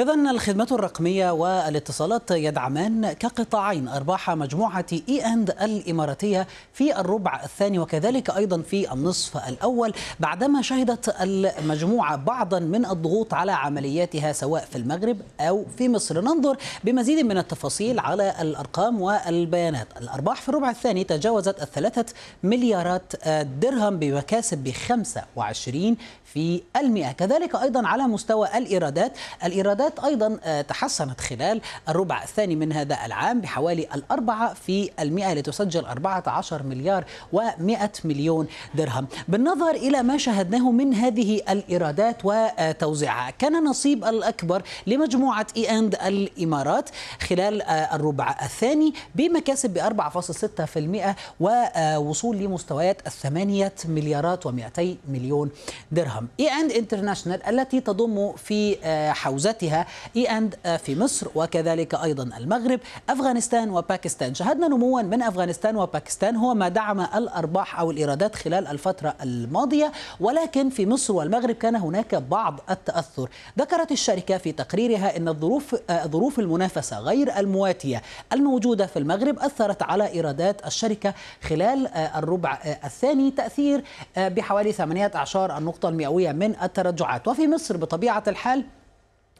إذا الخدمات الرقمية والاتصالات يدعمان كقطاعين أرباح مجموعة إي e أند الإماراتية في الربع الثاني وكذلك أيضا في النصف الأول بعدما شهدت المجموعة بعضا من الضغوط على عملياتها سواء في المغرب أو في مصر ننظر بمزيد من التفاصيل على الأرقام والبيانات الأرباح في الربع الثاني تجاوزت الثلاثة مليارات درهم بمكاسب بخمسة 25 في المئة كذلك أيضا على مستوى الإيرادات الإيرادات الإيرادات أيضا آه، تحسنت خلال الربع الثاني من هذا العام بحوالي الأربعة في المئة لتسجل 14 مليار و100 مليون درهم بالنظر إلى ما شاهدناه من هذه الإيرادات وتوزيعها كان نصيب الأكبر لمجموعة إي أند الإمارات خلال آه، الربع الثاني بمكاسب ب 4.6% ووصول لمستويات الثمانية مليارات و200 مليون درهم إي أند انترناشنال التي تضم في آه، حوزتها اي اند e في مصر وكذلك ايضا المغرب افغانستان وباكستان شهدنا نموا من افغانستان وباكستان هو ما دعم الارباح او الايرادات خلال الفتره الماضيه ولكن في مصر والمغرب كان هناك بعض التاثر ذكرت الشركه في تقريرها ان الظروف آه، ظروف المنافسه غير المواتيه الموجوده في المغرب اثرت على ايرادات الشركه خلال آه، الربع آه، الثاني تاثير بحوالي 18 النقطه المئويه من التراجعات وفي مصر بطبيعه الحال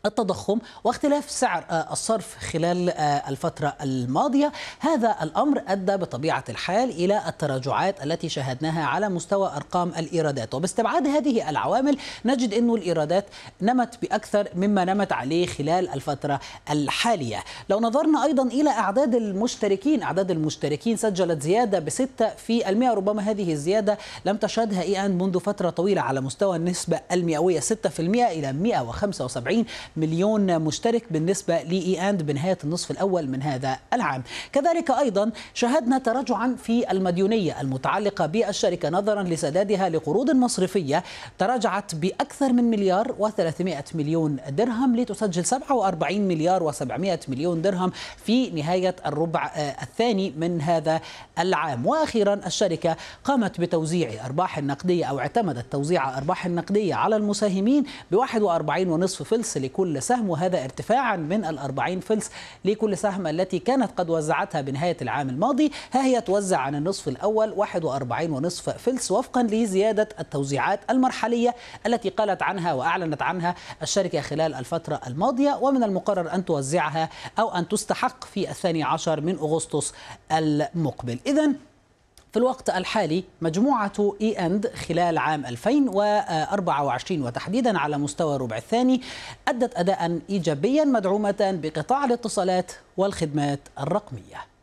التضخم واختلاف سعر آه، الصرف خلال آه، الفترة الماضية هذا الأمر أدى بطبيعة الحال إلى التراجعات التي شاهدناها على مستوى أرقام الإيرادات وباستبعاد هذه العوامل نجد أن الإيرادات نمت بأكثر مما نمت عليه خلال الفترة الحالية لو نظرنا أيضا إلى أعداد المشتركين أعداد المشتركين سجلت زيادة بستة في المئة ربما هذه الزيادة لم تشهدها إيان منذ فترة طويلة على مستوى النسبة المئوية 6% إلى 175 مليون مشترك بالنسبة لإي أند بنهاية النصف الأول من هذا العام كذلك أيضا شهدنا تراجعا في المديونية المتعلقة بالشركة نظرا لسدادها لقروض مصرفية تراجعت بأكثر من مليار و300 مليون درهم لتسجل 47 مليار و700 مليون درهم في نهاية الربع آه، الثاني من هذا العام وأخيرا الشركة قامت بتوزيع أرباح نقدية أو اعتمدت توزيع أرباح النقدية على المساهمين ب 41.5 فلس لكل كل سهم وهذا ارتفاعا من ال 40 فلس لكل سهم التي كانت قد وزعتها بنهاية العام الماضي ها هي توزع عن النصف الأول 41.5 فلس وفقا لزيادة التوزيعات المرحلية التي قالت عنها وأعلنت عنها الشركة خلال الفترة الماضية ومن المقرر أن توزعها أو أن تستحق في الثاني عشر من أغسطس المقبل إذا في الوقت الحالي مجموعة إي e أند خلال عام 2024 وتحديدا على مستوى الربع الثاني أدت أداء إيجابيا مدعومة بقطاع الاتصالات والخدمات الرقمية